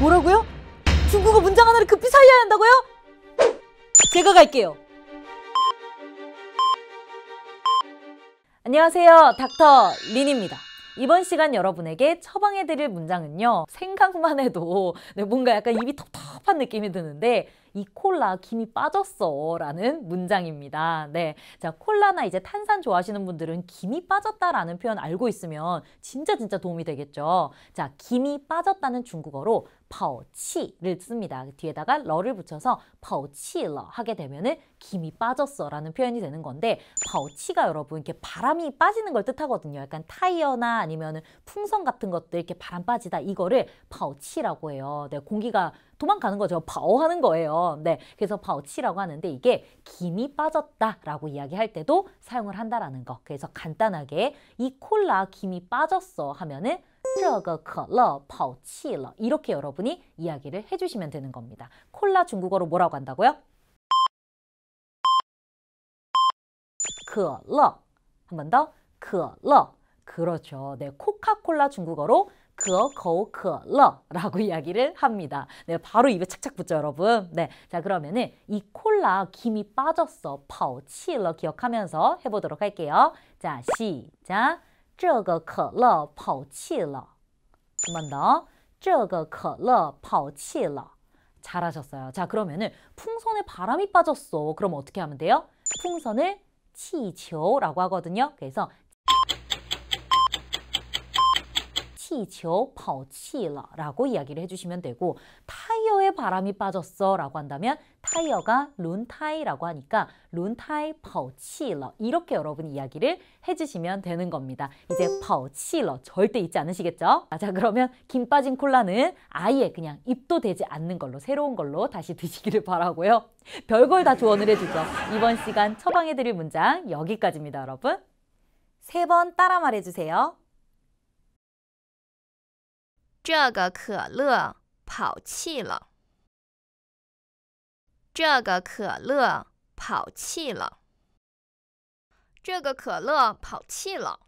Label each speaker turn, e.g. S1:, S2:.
S1: 뭐라고요? 중국어 문장 하나를 급히 살려야 한다고요? 제가 갈게요. 안녕하세요. 닥터 린입니다. 이번 시간 여러분에게 처방해드릴 문장은요. 생각만 해도 네, 뭔가 약간 입이 텁텁한 느낌이 드는데 이 콜라 김이 빠졌어 라는 문장입니다. 네. 자, 콜라나 이제 탄산 좋아하시는 분들은 김이 빠졌다라는 표현 알고 있으면 진짜 진짜 도움이 되겠죠. 자, 김이 빠졌다는 중국어로 파오치를 씁니다. 뒤에다가 러를 붙여서 파오치러 하게 되면은 김이 빠졌어라는 표현이 되는 건데 파오치가 여러분 이렇게 바람이 빠지는 걸 뜻하거든요. 약간 타이어나 아니면 풍선 같은 것들 이렇게 바람 빠지다 이거를 파오치라고 해요. 네, 공기가 도망가는 거죠. 파하는 거예요. 네, 그래서 파치라고 하는데 이게 김이 빠졌다라고 이야기할 때도 사용을 한다라는 거. 그래서 간단하게 이 콜라 김이 빠졌어 하면은 这个可乐跑气了 이렇게 여러분이 이야기를 해주시면 되는 겁니다. 콜라 중국어로 뭐라고 한다고요? 可乐 한번 더可乐 그렇죠. 네, 코카콜라 중국어로 可口可乐라고 그 그, 이야기를 합니다. 네, 바로 입에 착착 붙죠, 여러분. 네, 자 그러면은 이 콜라 김이 빠졌어, 跑气了 기억하면서 해보도록 할게요. 자, 시작. 这个可乐跑气了. 한번 더. 这个可乐跑气了. 잘하셨어요. 자, 그러면은 풍선에 바람이 빠졌어. 그럼 어떻게 하면 돼요? 풍선을 치球라고 하거든요. 그래서 气球 跑气了라고 이야기를 해주시면 되고 타이어에 바람이 빠졌어 라고 한다면 타이어가 룬타이라고 하니까 룬타이 跑气了 이렇게 여러분 이야기를 해주시면 되는 겁니다. 이제 跑气了 절대 잊지 않으시겠죠? 자 그러면 김 빠진 콜라는 아예 그냥 입도 되지 않는 걸로 새로운 걸로 다시 드시기를 바라고요. 별걸 다 조언을 해주죠. 이번 시간 처방해드릴 문장 여기까지입니다 여러분. 세 번 따라 말해주세요. 这个可乐跑气了。这个可乐跑气了。这个可乐跑气了。